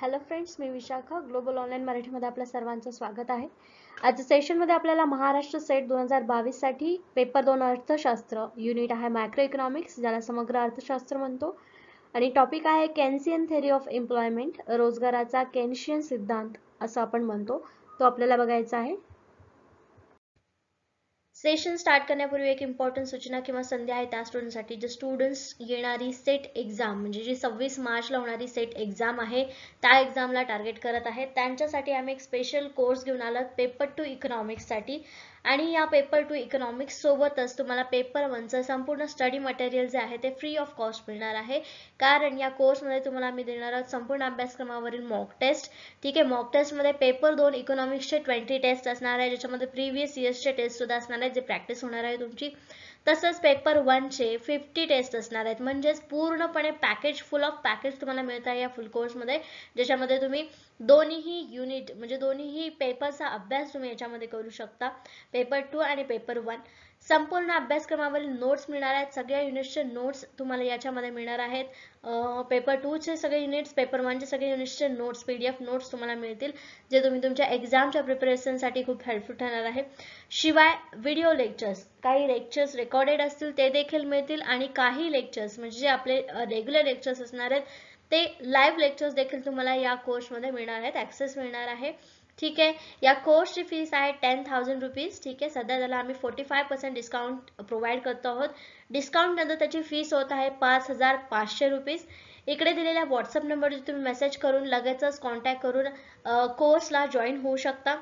Hello friends मी Vishakha global online मराठीमध्ये आपल्या सर्वांचं स्वागत आहे आजच्या सेशनमध्ये आपल्याला महाराष्ट्र सेट दोन हजार बावीससाठी पेपर दोन अर्थशास्त्र युनिट आहे मायक्रो इकॉनॉमिक्स ज्याला समग्र अर्थशास्त्र म्हणतो आणि टॉपिक आहे कॅन्सियन थेअरी ऑफ एम्प्लॉयमेंट रोजगाराचा कॅन्शियन सिद्धांत असं आपण म्हणतो तो आपल्याला बघायचा आहे सेशन स्टार्ट करण्यापूर्वी एक इम्पॉर्टंट सूचना किंवा संधी आहे त्या स्टुडंटसाठी जे स्टुडंट्स येणारी सेट एक्झाम म्हणजे जी सव्वीस मार्चला होणारी सेट एक्झाम आहे त्या एक्झामला टार्गेट करत आहे त्यांच्यासाठी आम्ही एक स्पेशल कोर्स घेऊन आलात पेपर टू साठी आणि या पेपर टू इकॉनॉमिक्स सोबतच तुम्हाला पेपर वनचं संपूर्ण स्टडी मटेरियल जे आहे ते फ्री ऑफ कॉस्ट मिळणार आहे कारण या कोर्समध्ये तुम्हाला मी देणार आहोत संपूर्ण अभ्यासक्रमावरील मॉक टेस्ट ठीक आहे मॉक टेस्टमध्ये पेपर दोन इकॉनॉमिक्सचे ट्वेंटी टेस्ट असणार आहे ज्याच्यामध्ये प्रिव्हियस इयर्सचे टेस्ट सुद्धा असणार आहे जे प्रॅक्टिस होणार आहे तुमची तसंच पेपर चे फिफ्टी टेस्ट असणार आहेत म्हणजेच पूर्णपणे पॅकेज फुल ऑफ पॅकेज तुम्हाला मिळत आहे या फुल कोर्समध्ये ज्याच्यामध्ये तुम्ही दोन्हीही युनिट म्हणजे दोन्हीही पेपरचा अभ्यास तुम्ही याच्यामध्ये करू शकता पेपर टू आणि पेपर वन संपूर्ण अभ्यासक्रमावरील नोट्स मिळणार आहेत सगळ्या युनिट्सचे नोट्स तुम्हाला याच्यामध्ये मिळणार आहेत पेपर टूचे सगळे युनिट्स पेपर वनचे सगळे युनिट्सचे notes P D F notes तुम्हाला मिळतील जे तुम्ही तुमच्या एक्झामच्या प्रिपरेशनसाठी खूप हेल्पफुल ठरणार आहे शिवाय व्हिडिओ लेक्चर्स काही लेक्चर्स रेकॉर्डेड असतील ते देखील मिळतील आणि काही लेक्चर्स म्हणजे जे आपले रेग्युलर लेक्चर्स असणार आहेत ते लाईव्ह लेक्चर्स देखील तुम्हाला या कोर्समध्ये मिळणार आहेत ॲक्सेस मिळणार आहे ठीक आहे या कोर्सची फीस आहे टेन थाउजंड रुपीज ठीक आहे सध्या त्याला आम्ही forty five percent discount provide करतो आहोत डिस्काउंटनंतर त्याची फीस होत आहे पाच हजार पाचशे रुपीज इकडे दिलेल्या व्हॉट्सअप नंबरवर तुम्ही मेसेज करून लगेचच कॉन्टॅक्ट करून कोर्सला जॉईन होऊ शकता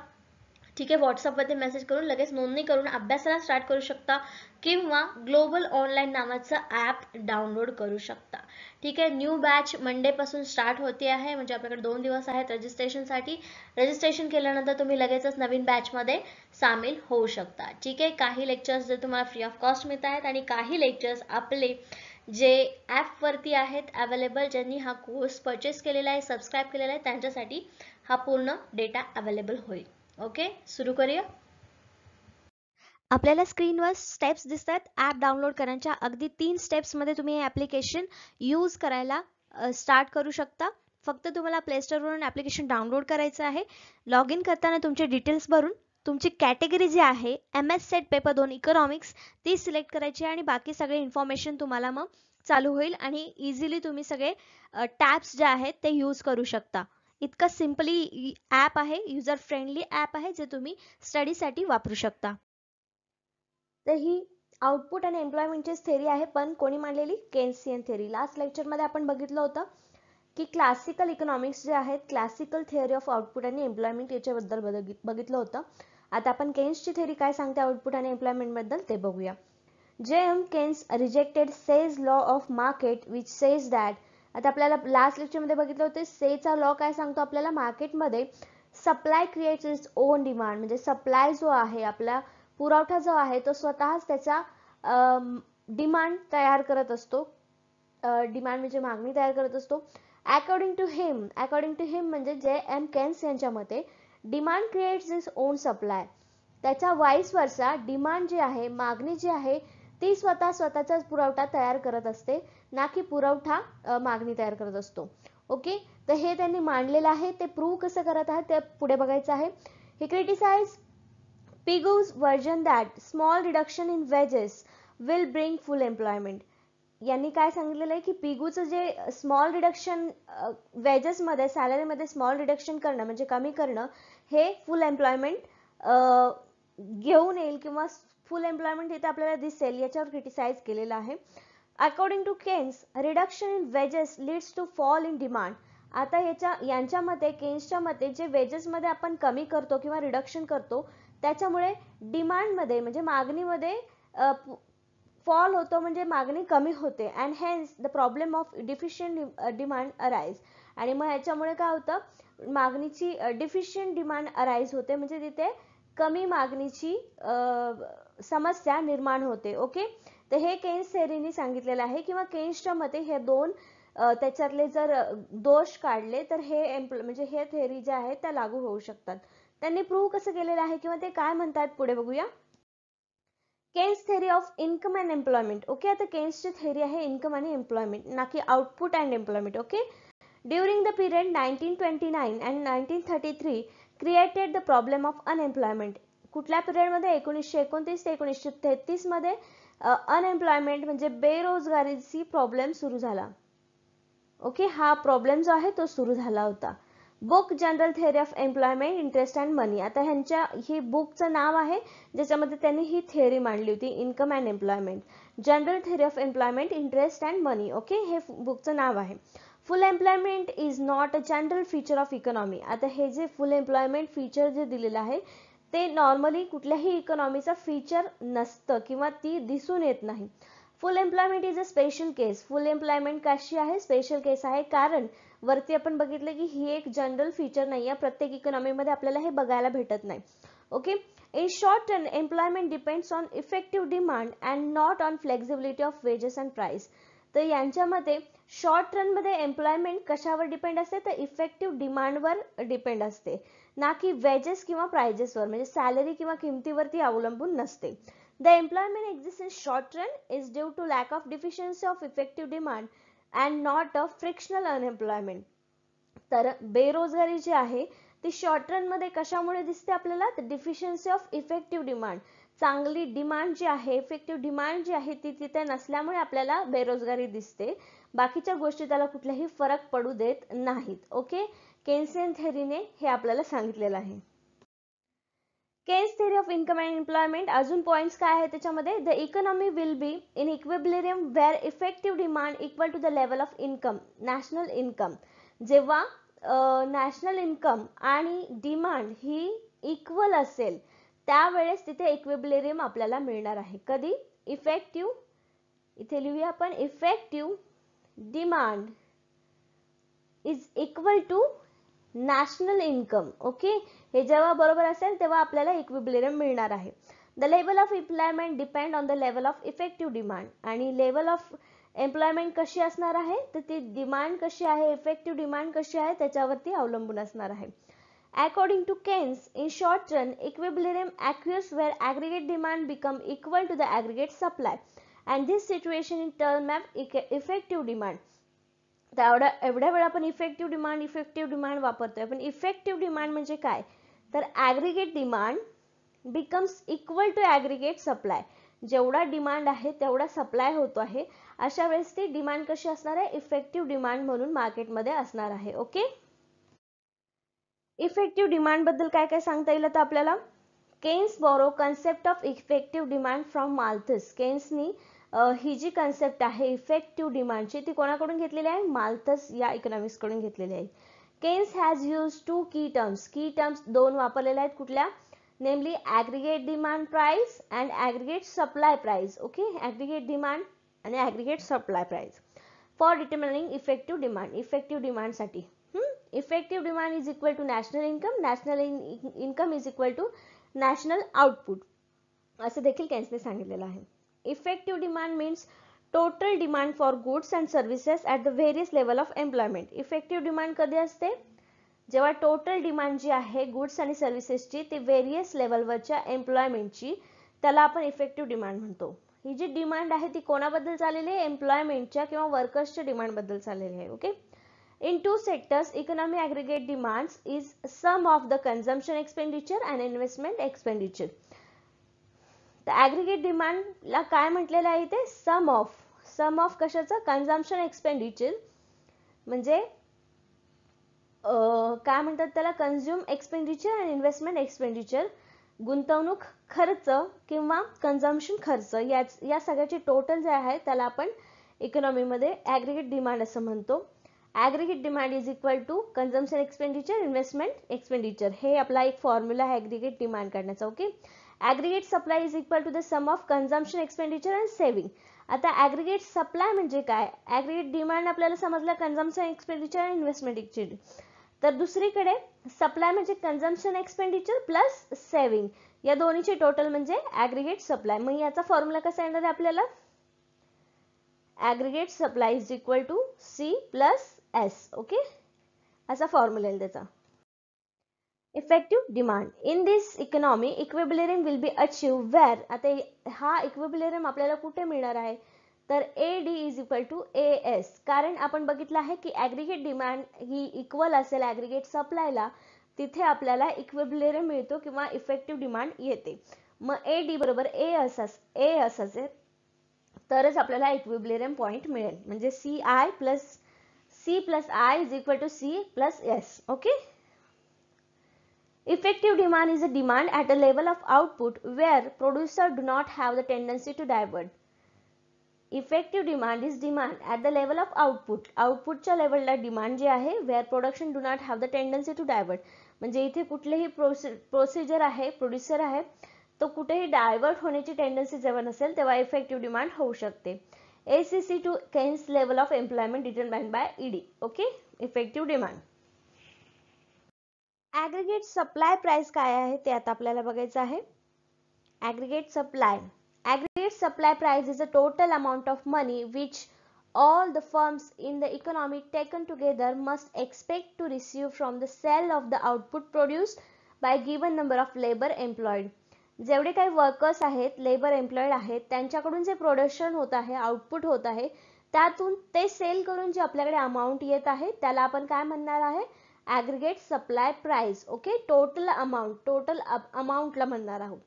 ठीक आहे व्हॉट्सअपवरती मेसेज करून लगेच नोंदणी करून अभ्यासाला स्टार्ट करू शकता किंवा ग्लोबल ऑनलाईन नावाचं ॲप डाउनलोड करू शकता ठीक आहे न्यू बॅच मंडेपासून स्टार्ट होते आहे म्हणजे आपल्याकडे दोन दिवस आहेत रजिस्ट्रेशनसाठी रजिस्ट्रेशन केल्यानंतर तुम्ही लगेचच नवीन बॅचमध्ये सामील होऊ शकता ठीक आहे काही लेक्चर्स जे तुम्हाला फ्री ऑफ कॉस्ट मिळत आहेत आणि काही लेक्चर्स आपले जे ॲपवरती आहेत अवेलेबल ज्यांनी हा कोर्स परचेस केलेला आहे सबस्क्राईब केलेला आहे त्यांच्यासाठी हा पूर्ण डेटा अवेलेबल होईल ओके सुरू करूया आपल्याला स्क्रीनवर स्टेप्स दिसतात ऍप डाउनलोड करण्याच्या अगदी तीन स्टेप्स मध्ये तुम्ही हे ॲप्लिकेशन यूज करायला स्टार्ट करू शकता फक्त तुम्हाला प्ले वरून ऍप्लिकेशन डाउनलोड करायचं आहे लॉग इन करताना तुमचे डिटेल्स भरून तुमची कॅटेगरी जी आहे एम एस सेट पेपर दोन इकॉनॉमिक्स ती सिलेक्ट करायची आहे आणि बाकी सगळे इन्फॉर्मेशन तुम्हाला मग चालू होईल आणि इझिली तुम्ही सगळे टॅब्स जे आहेत ते यूज करू शकता इतकं सिम्पली ॲप आहे युजर फ्रेंडली ॲप आहे जे तुम्ही स्टडी साठी वापरू शकता तर ही आउटपुट आणि एम्प्लॉयमेंटची थेरी आहे पण कोणी मांडलेली केन्सियन थेरी लास्ट लेक्चरमध्ये आपण बघितलं होतं की क्लासिकल इकॉनॉमिक्स जे आहेत क्लासिकल थेअरी ऑफ आउटपुट आणि एम्प्लॉयमेंट याच्याबद्दल बघितलं होतं आता आपण केन्सची थेरी काय सांगते आउटपुट आणि बद्दल ते बघूया J M Keynes rejected says law of market which says that आता आपल्याला लास्ट लेक्चरमध्ये बघितलं होतं सेचा लॉ काय सांगतो आपल्याला मार्केटमध्ये supply creates its own demand म्हणजे सप्लाय जो आहे आपला पुरवठा जो आहे तो स्वतःच त्याचा डिमांड तयार करत असतो डिमांड म्हणजे मागणी तयार करत असतो according to him according to him म्हणजे जे एम केन्स यांच्या मते demand creates is own supply त्याचा वाईस वर्षा डिमांड जे आहे मागणी जी आहे ती स्वतः स्वतःचाच पुरवठा तयार करत असते ना की पुरवठा मागणी तयार करत असतो ओके तर हे त्यांनी मांडलेलं आहे ते प्रूव्ह कसं करत आहे ते पुढे बघायचं आहे हे criticise Pigou's version that small reduction in wages will bring full employment यांनी काय सांगितलेलं आहे की पिगूचं जे स्मॉल रिडक्शन वेजेसमध्ये सॅलरीमध्ये स्मॉल रिडक्शन करणं म्हणजे कमी करणं हे फुल एम्प्लॉयमेंट घेऊन येईल किंवा फुल एम्प्लॉयमेंट इथे आपल्याला दिसेल याच्यावर क्रिटिसाइज केलेलं आहे according to Keynes reduction in wages leads to fall in demand आता याच्या यांच्या मते केन्सच्या मते जे वेजेसमध्ये आपण कमी करतो किंवा रिडक्शन करतो त्याच्यामुळे डिमांडमध्ये म्हणजे मागणीमध्ये फॉल होतो म्हणजे मागणी कमी होते and hence the problem of deficient demand arise आणि मग याच्यामुळे काय होतं मागणीची डिफिशियंट डिमांड अराईज होते म्हणजे तिथे कमी मागणीची समस्या निर्माण होते ओके तर हे केन्स थेरीनी सांगितलेलं आहे किंवा केन्सच्या मते हे दोन त्याच्यातले जर दोष काढले तर हे एम्प्लॉय म्हणजे हे थेरी ज्या आहेत त्या लागू होऊ शकतात त्यांनी प्रूव्ह कसं केलेलं आहे किंवा ते काय म्हणतात पुढे बघूया Keynes theory of income and employment okay आता केन्सची थेरी आहे इन्कम आणि एम्प्लॉयमेंट ना की output and employment okay during the period nineteen twenty nine and nineteen thirty three created the problem of unemployment कुठल्या पिरियडमध्ये एकोणीसशे एकोणतीस ते एकोणीसशे तेहतीसमध्ये अनएम्प्लॉयमेंट म्हणजे बेरोजगारीची प्रॉब्लेम सुरू झाला ओके हा प्रॉब्लेम जो आहे तो सुरू झाला होता book general theory of employment interest and money आता ह्यांच्या ही बुकचं नाव आहे ज्याच्यामध्ये त्यांनी ही थेअरी मांडली होती income and employment general theory of employment interest and money okay हे बुकचं नाव आहे full employment is not a general feature of economy आता हे जे फुल एम्प्लॉयमेंट फीचर जे दिलेलं आहे ते नॉर्मली कुठल्याही इकॉनॉमीचा फीचर नसतं किंवा ती दिसून येत नाही full employment is a special case full employment कशी आहे स्पेशल केस आहे कारण वरती आपण बघितलं की ही एक जनरल फीचर नाही आहे प्रत्येक इकॉनॉमीमध्ये आपल्याला हे बघायला भेटत नाही okay in short term employment depends on effective demand and not on flexibility of wages and price तर यांच्यामध्ये शॉर्ट रन मध्ये एम्प्लॉयमेंट कशावर डिपेंड असते तर इफेक्टिव्ह डिमांडवर डिपेंड असते ना की वेजेस किंवा वर म्हणजे सॅलरी किंवा किमतीवरती अवलंबून नसते the employment exist in short run is due to lack of deficiency of effective demand and not a frictional unemployment तर बेरोजगारी जी आहे ती शॉर्ट रन मध्ये कशामुळे दिसते आपल्याला तर डिफिशियन्सी ऑफ इफेक्टिव्ह डिमांड चांगली डिमांड जी आहे इफेक्टिव्ह डिमांड जी आहे ती तिथे नसल्यामुळे आपल्याला बेरोजगारी दिसते बाकीच्या गोष्टी त्याला कुठलाही फरक पडू देत नाहीत ओके केन्सियन थेरीने हे आपल्याला सांगितलेलं आहे Keynes theory of income and employment अजून पॉईंट्स काय आहे त्याच्यामध्ये the economy will be in equilibrium where effective demand equal to the level of income national income जेव्हा नॅशनल इन्कम आणि डिमांड ही इक्वल असेल त्यावेळेस तिथे इक्वेबलेरियम आपल्याला मिळणार आहे कधी इफेक्टिव्ह इथे लिहूया आपण effective demand is equal to national income okay हे जेव्हा बरोबर असेल तेव्हा आपल्याला इक्विब्लेरियम मिळणार आहे the level of employment depend on the level of effective demand आणि लेवल ऑफ एम्प्लॉयमेंट कशी असणार आहे तर ती डिमांड कशी आहे इफेक्टिव्ह डिमांड कशी आहे त्याच्यावरती अवलंबून असणार आहे according to Keynes in short run equilibrium occurs where aggregate demand become equal to the aggregate supply and this situation in term of effective demand एवढ्या वेळा आपण इफेक्टिव्ह डिमांड इफेक्टिव्ह डिमांड वापरतोय पण इफेक्टिव्ह डिमांड म्हणजे काय तर aggregate demand becomes equal to aggregate supply जेवढा demand आहे तेवढा सप्लाय होतो आहे अशा वेळेस ती डिमांड कशी असणार आहे इफेक्टिव्ह डिमांड म्हणून मार्केटमध्ये असणार आहे ओके इफेक्टिव्ह डिमांड बद्दल काय काय सांगता येईल तर आपल्याला Keynes borrow concept of effective demand from Malthus केन्सनी ही जी कन्सेप्ट आहे इफेक्टिव्ह डिमांडची ती कोणाकडून घेतलेली आहे मालथस या इकॉनॉमिक्स कडून घेतलेली आहे Keynes has use two key terms key terms दोन वापरलेल्या आहेत कुठल्या namely aggregate demand price and aggregate supply price okay aggregate demand आणि aggregate supply price for determining effective demand effective डिमांडसाठी effective demand is equal to national income national income is equal to national output असं देखील केन्सने सांगितलेलं आहे Effective demand means total demand for goods and services at the various level of employment Effective demand कधी असते जेव्हा total demand जी आहे गुड्स आणि सर्व्हिसेसची ती व्हेरियस लेवलवरच्या एम्प्लॉयमेंटची त्याला आपण इफेक्टिव्ह डिमांड म्हणतो ही जी डिमांड आहे ती कोणाबद्दल चाललेली आहे एम्प्लॉयमेंटच्या किंवा वर्कर्सच्या डिमांडबद्दल झालेली आहे okay in two sectors economy aggregate demands is sum of the consumption expenditure and investment expenditure तर डिमांड डिमांडला काय म्हटलेलं आहे ते सम ऑफ सम ऑफ कशाचं कन्झम्पन एक्सपेंडिचर म्हणजे काय म्हणतात त्याला consume expenditure and investment expenditure गुंतवणूक खर्च किंवा कन्झम्पन खर्च या सगळ्याचे टोटल जे आहे त्याला आपण इकॉनॉमीमध्ये ॲग्रिगेट डिमांड असं म्हणतो aggregate demand is equal to consumption expenditure investment expenditure हे आपला एक फॉर्म्युला आहे ॲग्रिगेट डिमांड काढण्याचा okay aggregate supply is equal to the sum of consumption expenditure and saving आता ॲग्रिगेट सप्लाय म्हणजे काय ॲग्रिगेट डिमांड आपल्याला समजलं कन्झम्पशन एक्सपेंडिचर अँड इन्व्हेस्टमेंट तर दुसरीकडे सप्लाय म्हणजे कन्झम्पशन एक्सपेंडिचर प्लस सेव्हिंग या दोन्हीचे टोटल म्हणजे ॲग्रिगेट सप्लाय मग याचा फॉर्म्युला कसा येणार आहे आपल्याला aggregate supply is equal to C plus S okay असा फॉर्म्युला येईल त्याचा effective demand in this economy equilibrium will be achieve where आता हा इक्वेबलेरियम आपल्याला कुठे मिळणार आहे तर A D is equal to A S कारण आपण बघितलं आहे की ॲग्रिगेट डिमांड ही इक्वल असेल ॲग्रिगेट सप्लायला तिथे आपल्याला इक्वेबलेरियम मिळतो किंवा इफेक्टिव्ह डिमांड येते मग ए डी बरोबर ए अस ए असेल तरच आपल्याला इक्वेबलेरियम पॉईंट मिळेल म्हणजे C I plus C plus I is equal to C plus S okay effective demand is a demand at a level of output where producer do not have the tendency to divert. Effective demand is demand at the level of output output लेवलला demand जे आहे where production do not have the tendency to divert म्हणजे इथे कुठलेही प्रोसे procedure आहे producer आहे तो कुठेही डायवर्ट होण्याची टेंडन्सी जेव्हा नसेल तेव्हा इफेक्टिव्ह डिमांड होऊ शकते A C C to Keynes level of employment determined by ED okay effective demand aggregate supply price काय आहे ते आता आपल्याला बघायचं आहे aggregate supply aggregate supply price is a total amount of money which all the firms in the economy taken together must expect to receive from the sale of the output produced by given number of labour employed जेवढे काही workers आहेत labour employed आहेत त्यांच्याकडून जे production होत आहे output होत आहे त्यातून ते सेल करून जे आपल्याकडे अमाऊंट येत आहे त्याला आपण काय म्हणणार आहे aggregate supply price okay total amount total अमाऊंटला म्हणणार आहोत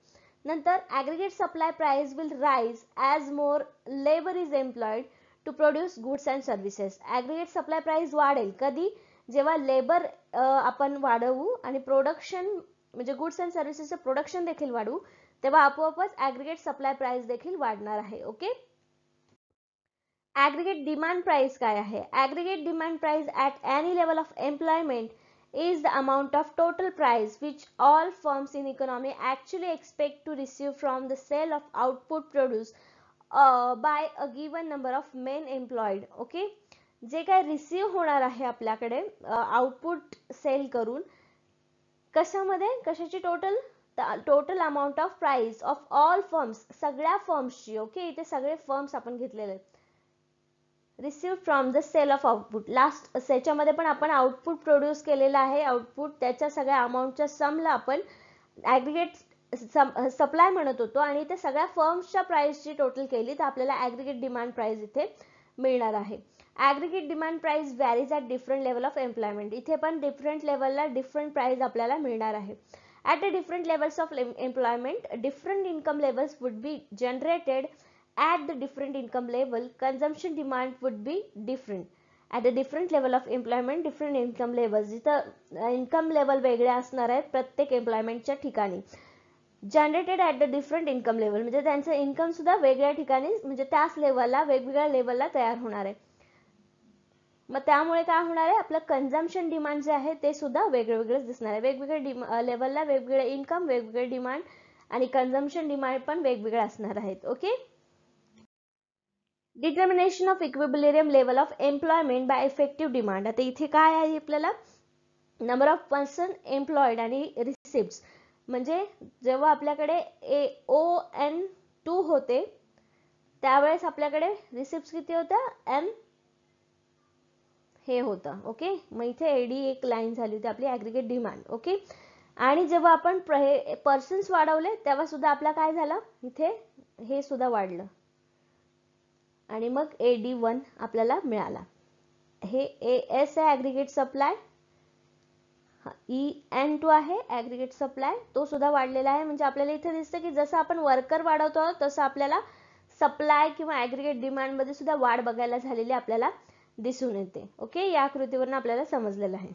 नंतर aggregate supply price will rise as more labour is employed to produce goods and services aggregate supply price वाढेल कधी जेव्हा लेबर आपण वाढवू आणि प्रोडक्शन म्हणजे गुड्स अँड सर्व्हिसेसचं प्रोडक्शन देखील वाढवू तेव्हा आपोआपच ॲग्रिगेट सप्लाय प्राईस देखील वाढणार आहे ओके ॲग्रिगेट डिमांड प्राईस काय आहे aggregate demand price at any level of employment is the amount of total price which all firms in economy actually expect to receive from the sale of output produce by a given number of men employed okay जे काय receive होणार आहे आपल्याकडे output uh, sale करून कशामध्ये कशाची total total amount of price of all firms सगळ्या फर्म्सची ओके इथे सगळे फर्म्स आपण घेतलेले आहेत receive from the sale of output last सेच्यामध्ये पण आपण आउटपुट प्रोड्यूस केलेला आहे आउटपुट त्याच्या सगळ्या अमाऊंटच्या समला आपण ॲग्रिगेट सम सप्लाय म्हणत होतो आणि ते सगळ्या फर्म्सच्या प्राईसची टोटल केली तर आपल्याला ॲग्रिगेट डिमांड प्राईस इथे मिळणार आहे aggregate demand price varies at different level of employment इथे पण डिफरंट लेवलला डिफरंट प्राईज आपल्याला मिळणार आहे at a different levels of employment different income levels would be generated at द different income level, consumption demand would be different. At a different level of employment different income level जिथं income level वेगळे असणार आहेत प्रत्येक एम्प्लॉयमेंटच्या ठिकाणी generated at the different income level म्हणजे त्यांचं इन्कम सुद्धा वेगळ्या ठिकाणी म्हणजे त्याच लेवलला वेगवेगळ्या लेवलला तयार होणार आहे मग त्यामुळे काय होणार आहे आपलं कन्झम्पन डिमांड जे आहे ते सुद्धा वेगवेगळंच दिसणार आहे वेगवेगळ्या डिम लेवलला वेगवेगळे इन्कम वेगवेगळे डिमांड आणि कन्झम्पन डिमांड पण वेगवेगळ्या असणार आहेत okay determination of equilibrium level of employment by effective demand आता इथे काय आहे आपल्याला नंबर ऑफ पर्सन एम्प्लॉईड आणि रिसिप्ट म्हणजे जेव्हा आपल्याकडे ए ओ एन टू होते त्यावेळेस आपल्याकडे रिसिप्ट किती होत्या एन हे होतं ओके मग इथे एडी एक लाईन झाली होती आपली ऍग्रीगेट डिमांड ओके आणि जेव्हा आपण पर्सन्स वाढवले तेव्हा सुद्धा आपला काय झालं इथे हे सुद्धा वाढलं आणि मग ए डी वन आपल्याला मिळाला हे ए एस आहे सप्लाय ई एन टू आहे ॲग्रिगेट सप्लाय तो सुद्धा वाढलेला आहे म्हणजे आपल्याला इथे दिसतं की जसं आपण वर्कर वाढवतो आहोत तसं आपल्याला सप्लाय किंवा डिमांड मध्ये सुद्धा वाढ बघायला झालेली आपल्याला दिसून येते ओके या आकृतीवरून आपल्याला समजलेलं आहे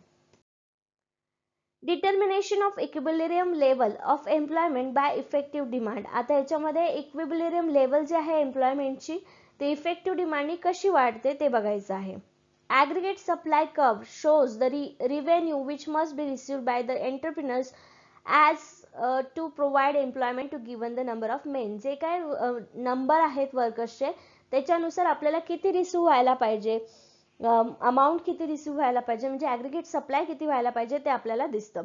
determination of equilibrium level of employment by effective demand आता याच्यामध्ये इक्विबिलिरियम लेवल जे आहे एम्प्लॉयमेंटची ते इफेक्टिव्ह डिमांड कशी वाढते ते बघायचं आहे aggregate supply curve shows the re revenue which must be receive by the entrepreneurs as to provide employment to given the number of men जे काय नंबर आहेत वर्कर्सचे त्याच्यानुसार आपल्याला किती रिसिव्ह व्हायला पाहिजे अमाऊंट किती रिसिव्ह व्हायला पाहिजे म्हणजे ॲग्रिगेट सप्लाय किती व्हायला पाहिजे ते आपल्याला दिसतं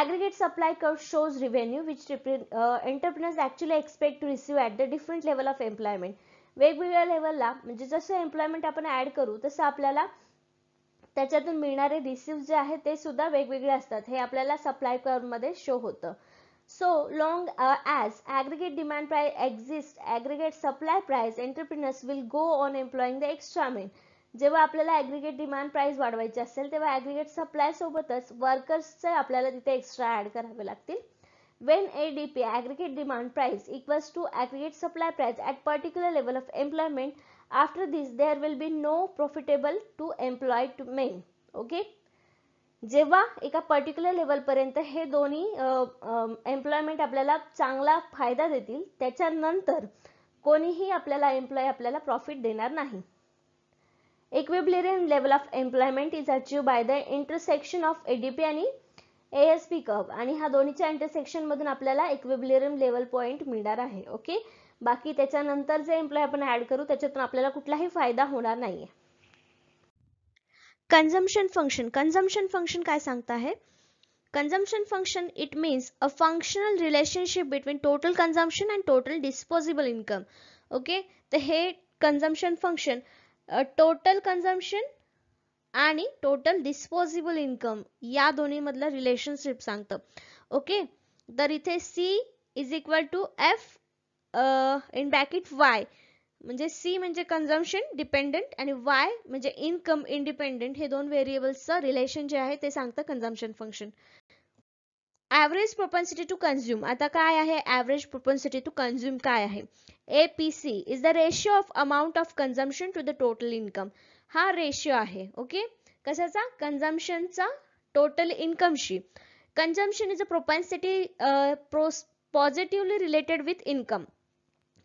aggregate supply curve shows revenue which uh, entrepreneurs actually expect to at the the different of employment वेगवेगळ्या लेवलला म्हणजे जसं एम्प्लॉयमेंट आपण ऍड करू तसं आपल्याला त्याच्यातून मिळणारे रिसिव्ह जे आहेत ते सुद्धा वेगवेगळे असतात हे आपल्याला सप्लाय मध्ये शो होतं so long as aggregate demand price exist aggregate supply price entrepreneurs will go on employing the extra men जेव्हा आपल्याला ॲग्रिगेट डिमांड प्राइस वाढवायची असेल तेव्हा ॲग्रिगेट सोबतच वर्कर्सचे आपल्याला तिथे एक्स्ट्रा ऍड करावे लागतील when ADP aggregate demand price equals to aggregate supply price at particular level of employment after this there will be no profitable to employed men okay जेव्हा एका पर्टिक्युलर पर्यंत हे दोन्ही एम्प्लॉयमेंट आपल्याला चांगला फायदा देतील त्याच्यानंतर कोणीही आपल्याला एम्प्लॉय आपल्याला प्रॉफिट देणार नाही equilibrium level of employment is achieved by the intersection of ADP आणि एएसपी कर्व आणि ह्या दोन्हीच्या इंटरसेक्शन मधून आपल्याला इक्विलिब्रियम लेवल पॉईंट मिळणार आहे ओके बाकी त्याच्यानंतर जे एम्प्लॉय आपण ऍड करू त्याच्यातून आपल्याला कुठलाही फायदा होणार नाहीये कंजम्पशन फंक्शन कंजम्पशन फंक्शन काय सांगता आहे consumption function it means a functional relationship between total consumption and total disposable income. Okay? तर हे कंजम्पशन फंक्शन टोटल कंजम्पशन आणि टोटल डिस्पोजेबल इन्कम या दोन्हीमधलं रिलेशनशिप सांगतं ओके तर इथे C is equal to F in it Y म्हणजे सी म्हणजे कन्झम्पन डिपेंडंट आणि वाय म्हणजे इन्कम इंडिपेंडंट हे दोन व्हेरिएबल्सचं रिलेशन जे आहे ते सांगतं consumption function average propensity to consume आता काय आहे ॲव्हरेज प्रोपन्सिटी टू कन्झ्युम काय आहे A P C is the ratio of amount of consumption to the total income हा रेशिओ आहे ओके कशाचा कन्झम्पनचा टोटल इन्कमशी consumption is a propensity positively related with income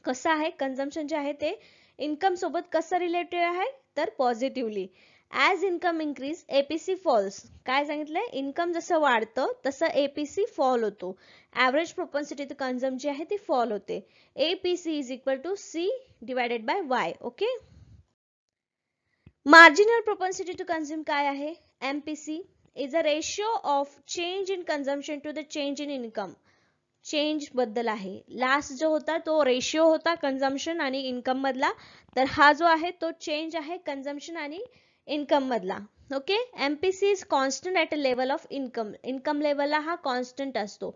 कसं आहे कन्झम्पशन जे आहे ते इन्कम सोबत कसं रिलेटेड आहे तर positively as income increase APC falls काय सांगितलंय इन्कम जसं वाढतं तसं एपीसी फॉल होतो ॲव्हरेज प्रोपन्सिटी कन्झम जी आहे ती फॉल होते APC is equal to C divided by Y okay marginal marginal propensity to consume M P C is a ratio of change in consumption to the change in income change बद्दल आहे last जो होता तो ratio होता consumption आणि income मधला तर हा जो आहे तो चेंज आहे कन्झम्पन आणि इन्कम मधला okay MPC is constant at a level of income income लेवलला हा कॉन्स्टंट असतो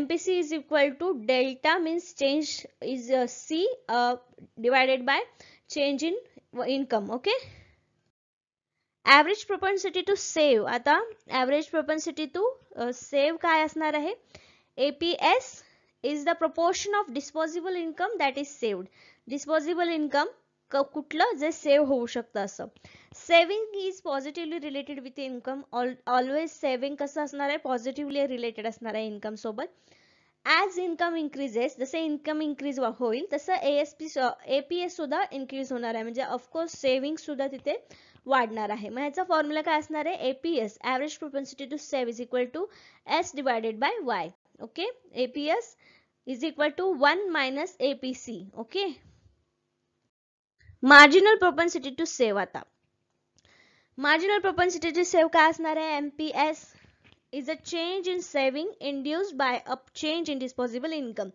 MPC is equal to delta means change is C divided by change in income okay average propensity to save आता average propensity to save काय असणार आहे A P S is the proportion of disposable income that is saved disposable income कुठलं जे save होऊ शकतं असं saving is positively related with income always saving कसं असणार आहे पॉझिटिव्हली रिलेटेड असणार आहे इन्कम सोबत ॲज इन्कम इन्क्रीजेस जसं इन्कम इन्क्रीज होईल तसं A S P A P S सुद्धा इन्क्रीज होणार आहे म्हणजे ऑफकोर्स सेव्हिंग सुद्धा तिथे वाढणार आहे मग ह्याचा फॉर्म्युला काय असणार आहे APS average propensity to save is equal to S divided by Y okay APS is equal to one minus APC okay marginal propensity to save आता मार्जिनल प्रोपन्सिटी टू सेव्ह काय असणार आहे MPS is a change in saving induced by a change in disposable income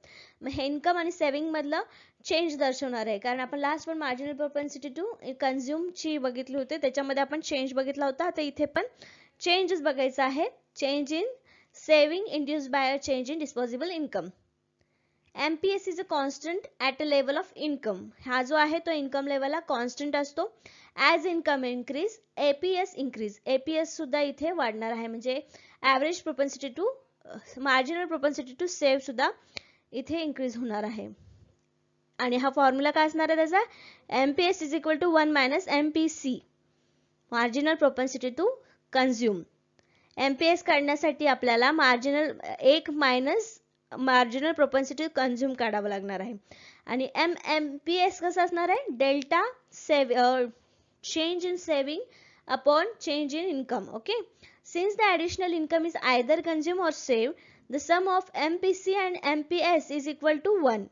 हे income आणि सेव्हिंगमधलं change दर्शवणार आहे कारण आपण लास्ट पण मार्जिनल प्रोपेन्सिटी टू कन्झ्युमची बघितली होते त्याच्यामध्ये आपण चेंज बघितला होता आता इथे पण चेंजेस बघायचा आहे change in saving induced by a change in disposable income MPS is a constant at a level of income हा जो आहे तो इन्कम लेवलला कॉन्स्टंट असतो as income increase APS increase APS सुद्धा इथे वाढणार आहे म्हणजे average propensity to marginal propensity to save सुद्धा इथे इन्क्रीज होणार आहे आणि हा फॉर्म्युला काय असणार आहे त्याचा M P S is equal to one minus M P C marginal propensity to consume M P S काढण्यासाठी आपल्याला मार्जिनल एक मायनस मार्जिनल प्रोपन्सिटी कन्झ्युम काढावं लागणार आहे आणि एम एम पी एस कसं असणार आहे delta save change in saving upon change in income okay since the additional income is either consume or save P C of MPC P S is equal to one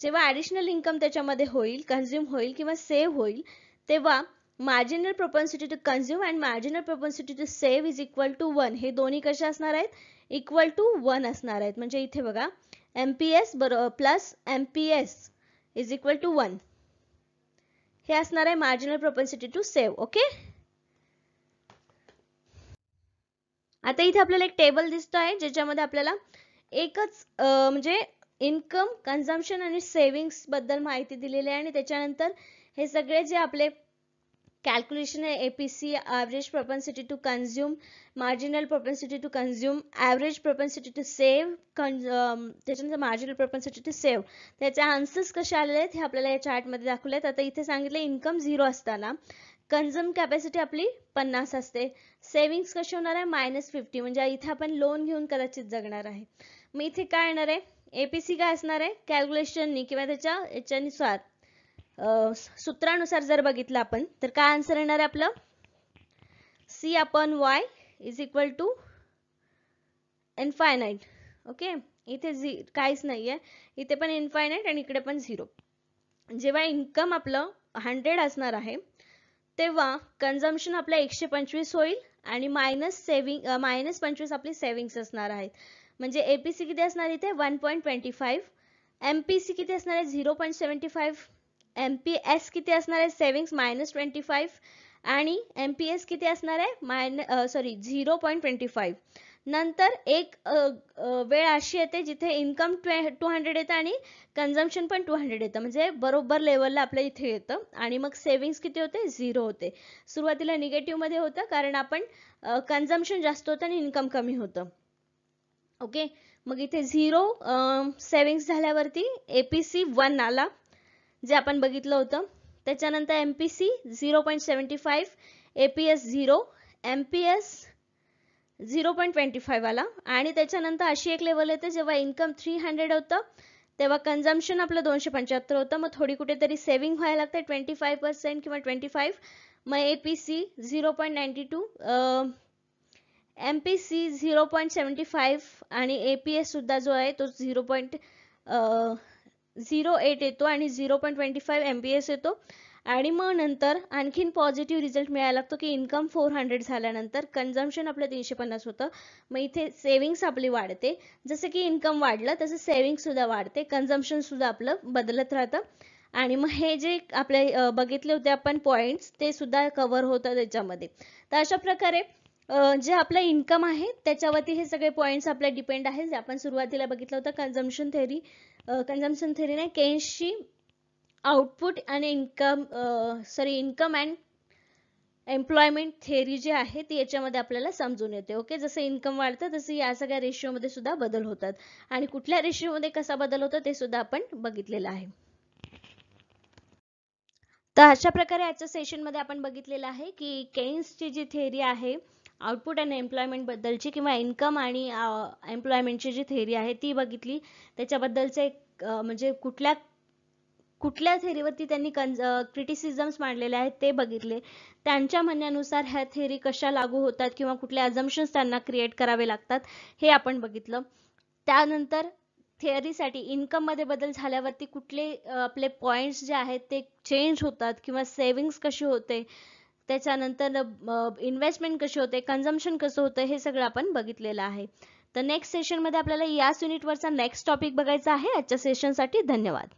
जेव्हा additional income त्याच्यामध्ये होईल consume होईल किंवा save होईल तेव्हा marginal propensity to consume and marginal propensity to save is equal to one हे दोन्ही कसे असणार आहेत इक्वल टू वन असणार आहेत म्हणजे इथे बघा एम पी एस बरो plus M P S is equal to one हे असणार आहे marginal propensity to save okay आता इथे आपल्याला एक टेबल दिसतो आहे ज्याच्यामध्ये आपल्याला एकच म्हणजे इन्कम कन्झम्पन आणि सेविंग्स बद्दल माहिती दिलेली आहे आणि त्याच्यानंतर हे सगळे जे आपले calculation APC average propensity to consume marginal propensity to consume average propensity to save um, त्याच्यानंतर मार्जिनल propensity टू सेव्ह त्याचे आन्सर्स कसे आलेले आहेत हे आपल्याला या चार्टमध्ये दाखवले आहेत आता इथे सांगितलं इन्कम झिरो असताना कन्झम कॅपॅसिटी आपली पन्नास असते सेव्हिंग्स कशी होणार आहे मायनस फिफ्टी म्हणजे इथे आपण लोन घेऊन कदाचित जगणार आहे मग इथे काय येणार आहे एपीसी काय असणार आहे कॅल्क्युलेशननी किंवा त्याच्या याच्यानुसार सूत्रानुसार जर बघितलं आपण तर काय आन्सर येणार आहे आपलं सी आपण Y is equal to infinite okay इथे झी काहीच नाही आहे इथे पण इन्फायनाईट आणि इकडे पण झिरो जेव्हा इन्कम आपलं हंड्रेड असणार आहे तेव्हा कन्झम्पन आपलं एकशे पंचवीस होईल आणि मायनस सेव्हिंग मायनस पंचवीस आपली सेव्हिंग्स असणार आहेत म्हणजे एपीसी किती असणार इथे one point twenty five M P C किती असणार आहे zero point seventy five M P S किती असणार आहे सेव्हिंग्स मायनस ट्वेंटी फाईव्ह आणि एम पी एस किती असणार आहे minus sorry zero point twenty five नंतर एक वेळ अशी येते जिथे इन्कम ट्वे टू हंड्रेड येतं आणि कन्झम्पन पण टू हंड्रेड येतं म्हणजे बरोबर लेवलला आपल्या इथे येतं आणि मग सेव्हिंग्स किती होते झिरो होते सुरुवातीला निगेटिव्हमध्ये होतं कारण आपण कन्झम्पन जास्त होतं आणि इन्कम कमी होतं ओके मग इथे झिरो सेव्हिंग्स झाल्यावरती ए पी सी वन आला जे आपण बघितलं होतं त्याच्यानंतर M P C zero point seventy five A P S zero M P S zero point twenty five आला आणि त्याच्यानंतर अशी एक लेवल येते जेव्हा इन्कम थ्री हंड्रेड होतं तेव्हा कन्झम्पन आपलं दोनशे पंच्याहत्तर होतं मग थोडी कुठेतरी सेव्हिंग व्हायला लागते ट्वेंटी फाईव्ह पर्सेंट किंवा ट्वेंटी फाईव्ह मग A P C zero point ninety two M P C zero point seventy five आणि ए पी सुद्धा जो आहे तो झिरो पॉईंट झिरो एट येतो आणि zero point twenty five M येतो आणि मग नंतर आणखीन पॉझिटिव्ह रिझल्ट मिळायला लागतो की इन्कम फोर हंड्रेड झाल्यानंतर कन्झम्पन आपलं तीनशे पन्नास होतं मग इथे सेव्हिंग्स आपली वाढते जसं की इन्कम वाढलं तसं सुद्धा वाढते सुद्धा आपलं बदलत राहतं आणि मग हे जे आपले बघितले होते आपण पॉईंट्स ते सुद्धा कव्हर होतं त्याच्यामध्ये तर अशा प्रकारे जे आपलं इन्कम आहे त्याच्यावरती हे सगळे पॉईंट्स आपले डिपेंड आहे जे आपण सुरुवातीला बघितलं होतं कन्झम्पन थेरी कन्झम्पशन थेरी नाही केन्सची आउटपुट आणि income sorry income and employment theory जी आहे ती याच्यामध्ये आपल्याला समजून येते ओके जसं इन्कम वाढतं तसं या सगळ्या रेशिओमध्ये सुद्धा बदल होतात आणि कुठल्या रेशिओमध्ये कसा बदल होतो ते सुद्धा आपण बघितलेलं आहे तर अशा प्रकारे आजच्या सेशनमध्ये आपण बघितलेलं आहे की केन्सची जी थेरी आहे आउटपुट अँड एम्प्लॉयमेंटबद्दलची किंवा इन्कम आणि एम्प्लॉयमेंटची जी थेरी आहे ती बघितली त्याच्याबद्दलचे म्हणजे कुठल्या कुठल्या थेरीवरती त्यांनी कन्ज मांडलेले आहेत ते बघितले त्यांच्या म्हणण्यानुसार ह्या थेरी कशा लागू होतात किंवा कुठले अजम्पन्स त्यांना क्रिएट करावे लागतात हे आपण बघितलं त्यानंतर थेअरीसाठी मध्ये बदल झाल्यावरती कुठले आपले पॉईंट्स जे आहेत ते चेंज होतात किंवा सेव्हिंग्स कशी होते त्याच्यानंतर इन्व्हेस्टमेंट कशी होते कंजम्पशन कसं होतं हे सगळं आपण बघितलेलं आहे तर नेक्स्ट सेशनमध्ये आपल्याला याच युनिटवरचा नेक्स्ट टॉपिक बघायचा आहे आजच्या सेशनसाठी धन्यवाद